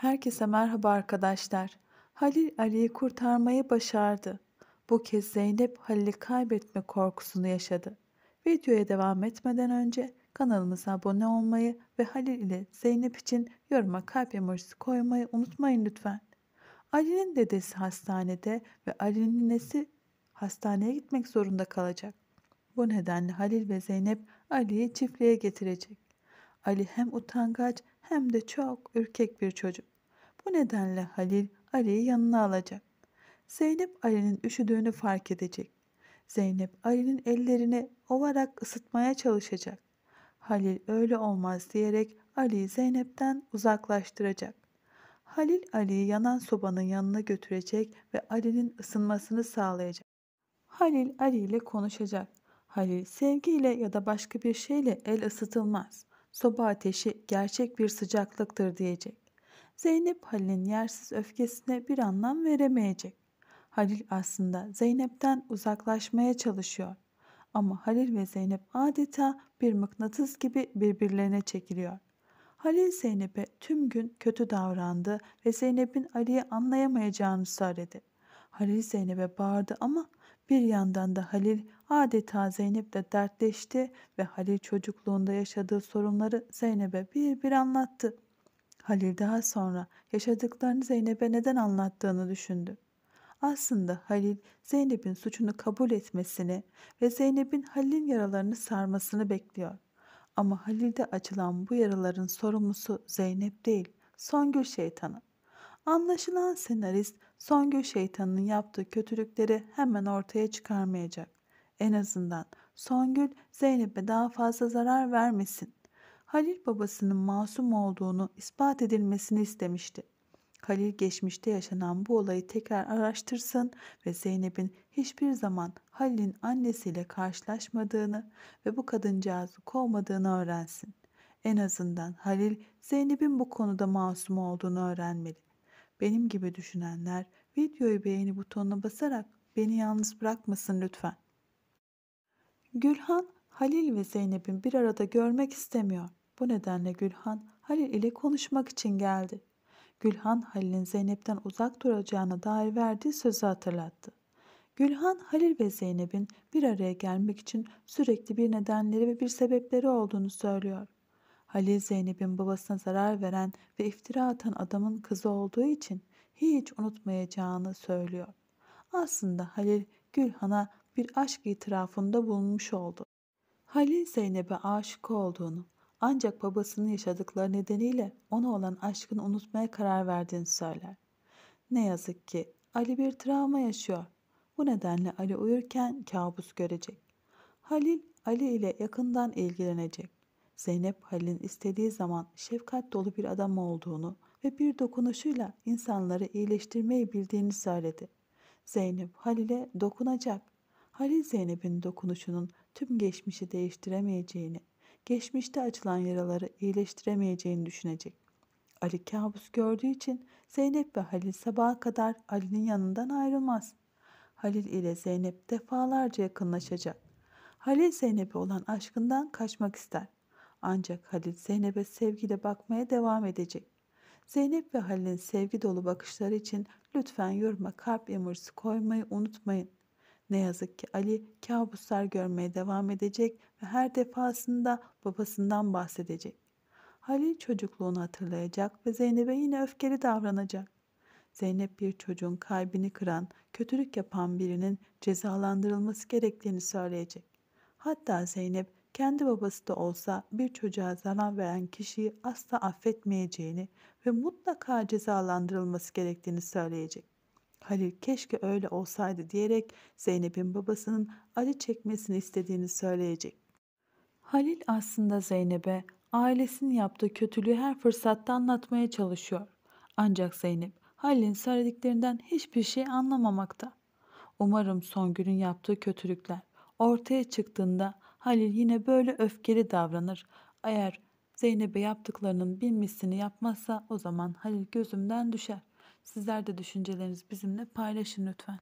Herkese merhaba arkadaşlar. Halil Ali'yi kurtarmayı başardı. Bu kez Zeynep Halil'i kaybetme korkusunu yaşadı. Videoya devam etmeden önce kanalımıza abone olmayı ve Halil ile Zeynep için yoruma kalp emojisi koymayı unutmayın lütfen. Ali'nin dedesi hastanede ve Ali'nin nesi hastaneye gitmek zorunda kalacak. Bu nedenle Halil ve Zeynep Ali'yi çiftliğe getirecek. Ali hem utangaç hem de çok ürkek bir çocuk. Bu nedenle Halil Ali'yi yanına alacak. Zeynep Ali'nin üşüdüğünü fark edecek. Zeynep Ali'nin ellerini ovarak ısıtmaya çalışacak. Halil öyle olmaz diyerek Ali'yi Zeynep'ten uzaklaştıracak. Halil Ali'yi yanan sobanın yanına götürecek ve Ali'nin ısınmasını sağlayacak. Halil Ali ile konuşacak. Halil sevgiyle ya da başka bir şeyle el ısıtılmaz. Soba ateşi gerçek bir sıcaklıktır diyecek. Zeynep Halil'in yersiz öfkesine bir anlam veremeyecek. Halil aslında Zeynep'ten uzaklaşmaya çalışıyor. Ama Halil ve Zeynep adeta bir mıknatıs gibi birbirlerine çekiliyor. Halil Zeynep'e tüm gün kötü davrandı ve Zeynep'in Ali'yi anlayamayacağını söyledi. Halil Zeynep'e bağırdı ama bir yandan da Halil adeta Zeynep'le dertleşti ve Halil çocukluğunda yaşadığı sorunları Zeynep'e bir bir anlattı. Halil daha sonra yaşadıklarını Zeynep'e neden anlattığını düşündü. Aslında Halil Zeynep'in suçunu kabul etmesini ve Zeynep'in Halil'in yaralarını sarmasını bekliyor. Ama Halil'de açılan bu yaraların sorumlusu Zeynep değil, Songül şeytanı. Anlaşılan senarist Songül şeytanının yaptığı kötülükleri hemen ortaya çıkarmayacak. En azından Songül Zeynep'e daha fazla zarar vermesin. Halil babasının masum olduğunu ispat edilmesini istemişti. Halil geçmişte yaşanan bu olayı tekrar araştırsın ve Zeynep'in hiçbir zaman Halil'in annesiyle karşılaşmadığını ve bu kadıncağızı kovmadığını öğrensin. En azından Halil Zeynep'in bu konuda masum olduğunu öğrenmeli. Benim gibi düşünenler videoyu beğeni butonuna basarak beni yalnız bırakmasın lütfen. Gülhan Halil ve Zeynep'in bir arada görmek istemiyor. Bu nedenle Gülhan Halil ile konuşmak için geldi. Gülhan Halil'in Zeynep'ten uzak duracağına dair verdiği sözü hatırlattı. Gülhan, Halil ve Zeynep'in bir araya gelmek için sürekli bir nedenleri ve bir sebepleri olduğunu söylüyor. Halil Zeynep'in babasına zarar veren ve iftira atan adamın kızı olduğu için hiç unutmayacağını söylüyor. Aslında Halil Gülhan'a bir aşk itirafında bulunmuş oldu. Halil Zeynep'e aşık olduğunu, ancak babasının yaşadıkları nedeniyle ona olan aşkını unutmaya karar verdiğini söyler. Ne yazık ki Ali bir travma yaşıyor. Bu nedenle Ali uyurken kabus görecek. Halil Ali ile yakından ilgilenecek. Zeynep Halil'in istediği zaman şefkat dolu bir adam olduğunu ve bir dokunuşuyla insanları iyileştirmeyi bildiğini söyledi. Zeynep Halil'e dokunacak. Halil Zeynep'in dokunuşunun tüm geçmişi değiştiremeyeceğini geçmişte açılan yaraları iyileştiremeyeceğini düşünecek. Ali kabus gördüğü için Zeynep ve Halil sabaha kadar Ali'nin yanından ayrılmaz. Halil ile Zeynep defalarca yakınlaşacak. Halil Zeynep'e olan aşkından kaçmak ister. Ancak Halil Zeynep'e sevgiyle bakmaya devam edecek. Zeynep ve Halil'in sevgi dolu bakışları için lütfen yoruma kalp emoji koymayı unutmayın. Ne yazık ki Ali kabuslar görmeye devam edecek ve her defasında babasından bahsedecek. Halil çocukluğunu hatırlayacak ve Zeynep'e yine öfkeli davranacak. Zeynep bir çocuğun kalbini kıran, kötülük yapan birinin cezalandırılması gerektiğini söyleyecek. Hatta Zeynep kendi babası da olsa bir çocuğa zarar veren kişiyi asla affetmeyeceğini ve mutlaka cezalandırılması gerektiğini söyleyecek. Halil keşke öyle olsaydı diyerek Zeynep'in babasının acı çekmesini istediğini söyleyecek. Halil aslında Zeynep'e ailesinin yaptığı kötülüğü her fırsatta anlatmaya çalışıyor. Ancak Zeynep Halil'in söylediklerinden hiçbir şey anlamamakta. Umarım Songül'ün yaptığı kötülükler ortaya çıktığında Halil yine böyle öfkeli davranır. Eğer Zeynep'e yaptıklarının bilmesini yapmazsa o zaman Halil gözümden düşer. Sizler de düşüncelerinizi bizimle paylaşın lütfen.